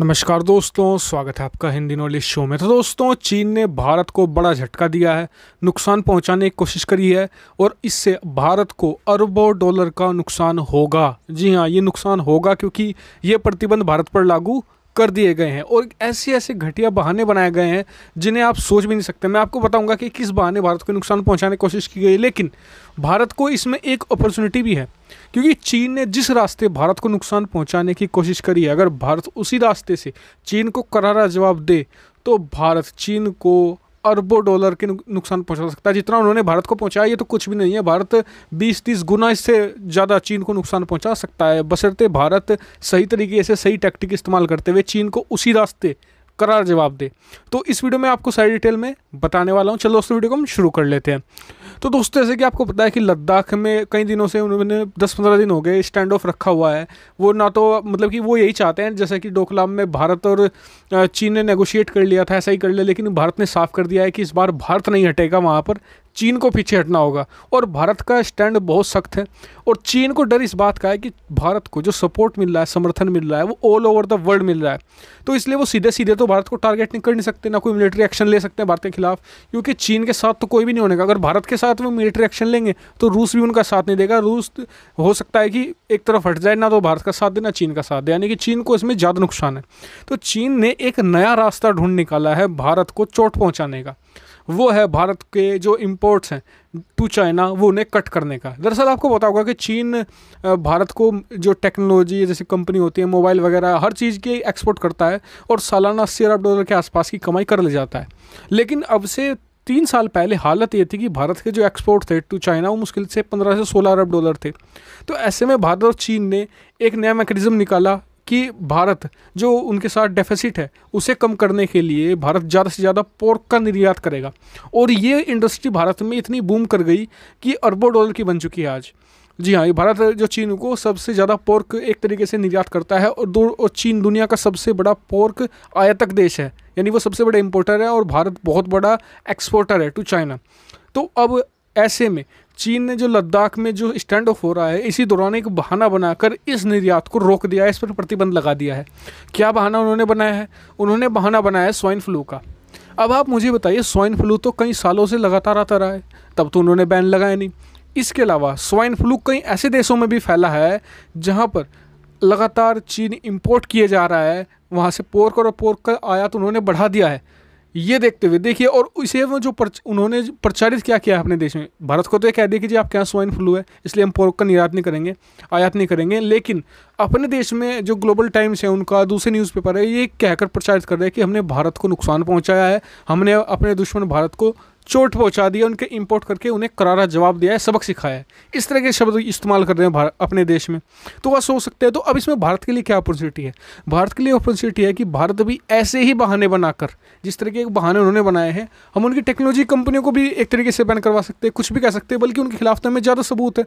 नमस्कार दोस्तों स्वागत है आपका हिंदी नॉलेज शो में तो दोस्तों चीन ने भारत को बड़ा झटका दिया है नुकसान पहुंचाने की कोशिश करी है और इससे भारत को अरबों डॉलर का नुकसान होगा जी हाँ ये नुकसान होगा क्योंकि ये प्रतिबंध भारत पर लागू कर दिए गए हैं और ऐसे ऐसे घटिया बहाने बनाए गए हैं जिन्हें आप सोच भी नहीं सकते मैं आपको बताऊंगा कि किस बहाने भारत को नुकसान पहुंचाने की कोशिश की गई लेकिन भारत को इसमें एक अपॉर्चुनिटी भी है क्योंकि चीन ने जिस रास्ते भारत को नुकसान पहुंचाने की कोशिश करी है अगर भारत उसी रास्ते से चीन को करारा जवाब दे तो भारत चीन को अरबों डॉलर के नुकसान पहुंचा सकता है जितना उन्होंने भारत को पहुंचाया ये तो कुछ भी नहीं है भारत 20-30 गुना इससे ज़्यादा चीन को नुकसान पहुंचा सकता है बसरते भारत सही तरीके से सही टैक्टिक इस्तेमाल करते हुए चीन को उसी रास्ते करार जवाब दे तो इस वीडियो में आपको सारी डिटेल में बताने वाला हूँ चलो उस वीडियो को हम शुरू कर लेते हैं तो दोस्तों जैसे कि आपको पता है कि लद्दाख में कई दिनों से उन्होंने दस पंद्रह दिन हो गए स्टैंड ऑफ रखा हुआ है वो ना तो मतलब कि वो यही चाहते हैं जैसे कि डोकलाम में भारत और चीन ने नेगोशिएट कर लिया था ऐसा ही कर लिया लेकिन भारत ने साफ कर दिया है कि इस बार भारत नहीं हटेगा वहाँ पर चीन को पीछे हटना होगा और भारत का स्टैंड बहुत सख्त है और चीन को डर इस बात का है कि भारत को जो सपोर्ट मिल रहा है समर्थन मिल रहा है वो ऑल ओवर द वर्ल्ड मिल रहा है तो इसलिए वो सीधे सीधे तो भारत को टारगेट नहीं कर नहीं सकते ना कोई मिलिट्री एक्शन ले सकते हैं भारत के खिलाफ क्योंकि चीन के साथ तो कोई भी नहीं होने का अगर भारत के साथ वो मिलिट्री एक्शन लेंगे तो रूस भी उनका साथ नहीं देगा रूस हो सकता है कि एक तरफ हट जाए ना तो भारत का साथ दे ना चीन का साथ दे यानी कि चीन को इसमें ज़्यादा नुकसान है तो चीन ने एक नया रास्ता ढूंढ निकाला है भारत को चोट पहुँचाने का वो है भारत के जो इम्पोर्ट्स हैं टू चाइना वो उन्हें कट करने का दरअसल आपको पता होगा कि चीन भारत को जो टेक्नोलॉजी जैसे कंपनी होती है मोबाइल वगैरह हर चीज़ की एक्सपोर्ट करता है और सालाना अस्सी अरब डॉलर के आसपास की कमाई कर ले जाता है लेकिन अब से तीन साल पहले हालत ये थी कि भारत के जो एक्सपोर्ट थे टू चाइना वो मुश्किल से पंद्रह से सोलह अरब डॉलर थे तो ऐसे में भारत और चीन ने एक नया मैकेनिज़्म निकाला कि भारत जो उनके साथ डेफिसिट है उसे कम करने के लिए भारत ज़्यादा से ज़्यादा पोर्क का निर्यात करेगा और ये इंडस्ट्री भारत में इतनी बूम कर गई कि अरबों डॉलर की बन चुकी है आज जी हाँ ये भारत जो चीन को सबसे ज़्यादा पोर्क एक तरीके से निर्यात करता है और दो और चीन दुनिया का सबसे बड़ा पोर्क आयातक देश है यानी वो सबसे बड़ा इम्पोर्टर है और भारत बहुत बड़ा एक्सपोर्टर है टू चाइना तो अब ऐसे में चीन ने जो लद्दाख में जो स्टैंड ऑफ हो रहा है इसी दौरान एक बहाना बनाकर इस निर्यात को रोक दिया है इस पर प्रतिबंध लगा दिया है क्या बहाना उन्होंने बनाया है उन्होंने बहाना बनाया है स्वाइन फ्लू का अब आप मुझे बताइए स्वाइन फ्लू तो कई सालों से लगातार आता रहा है तब तो उन्होंने बैन लगाया नहीं इसके अलावा स्वाइन फ्लू कई ऐसे देशों में भी फैला है जहाँ पर लगातार चीन इम्पोर्ट किए जा रहा है वहाँ से पोर्क और पोर्क का आयात उन्होंने बढ़ा दिया है ये देखते हुए देखिए और इसे जो परच, उन्होंने प्रचारित क्या किया अपने देश में भारत को तो ये कह दिया कि जी आपके यहाँ स्वाइन फ्लू है इसलिए हम पोर्क का निर्यात नहीं करेंगे आयात नहीं करेंगे लेकिन अपने देश में जो ग्लोबल टाइम्स है उनका दूसरे न्यूज़पेपर है ये कहकर प्रचारित कर रहे हैं कि हमने भारत को नुकसान पहुँचाया है हमने अपने दुश्मन भारत को चोट पहुंचा दिया उनके इम्पोर्ट करके उन्हें करारा जवाब दिया है सबक सिखाया है इस तरह के शब्द इस्तेमाल कर रहे हैं अपने देश में तो वह सोच सकते हैं तो अब इसमें भारत के लिए क्या अपॉर्चुनिटी है भारत के लिए अपॉर्चुनिटी है कि भारत भी ऐसे ही बहाने बनाकर जिस तरह के बहाने उन्होंने बनाए हैं हम उनकी टेक्नोलॉजी कंपनियों को भी एक तरीके से बैन करवा सकते हैं कुछ भी कह सकते हैं बल्कि उनके खिलाफ तो हमें ज़्यादा सबूत है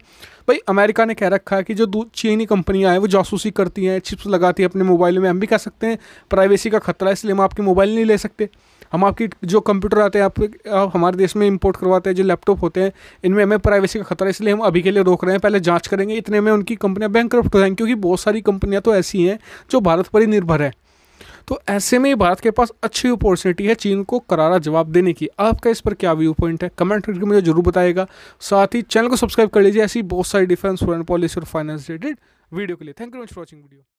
भाई अमेरिका ने कह रखा है कि जो चीनी कंपनियाँ हैं वो जासूसी करती हैं चिप्स लगाती हैं अपने मोबाइल में हम भी कह सकते हैं प्राइवेसी का खतरा है इसलिए हम आपके मोबाइल नहीं ले सकते हम आपकी जो कंप्यूटर आते हैं आप हमारे हमारे देश में इंपोर्ट करवाते हैं जो लैपटॉप होते हैं इनमें हमें प्राइवेसी का खतरा इसलिए हम अभी के लिए रोक रहे हैं पहले जाँच करेंगे इतने में उनकी कंपनियाँ बैंक हो जाएंगी क्योंकि बहुत सारी कंपनियाँ तो ऐसी हैं जो भारत पर ही निर्भर है तो ऐसे में भारत के पास अच्छी अपॉर्चुनिटी है चीन को करारा जवाब देने की आपका इस पर क्या व्यू पॉइंट है कमेंट करके मुझे जरूर बताएगा साथ ही चैनल को सब्सक्राइब कर लीजिए ऐसी बहुत सारी डिफेंस फॉरन पॉलिसी और फाइनेंस रिलेटेड वीडियो के लिए thank you much for watching video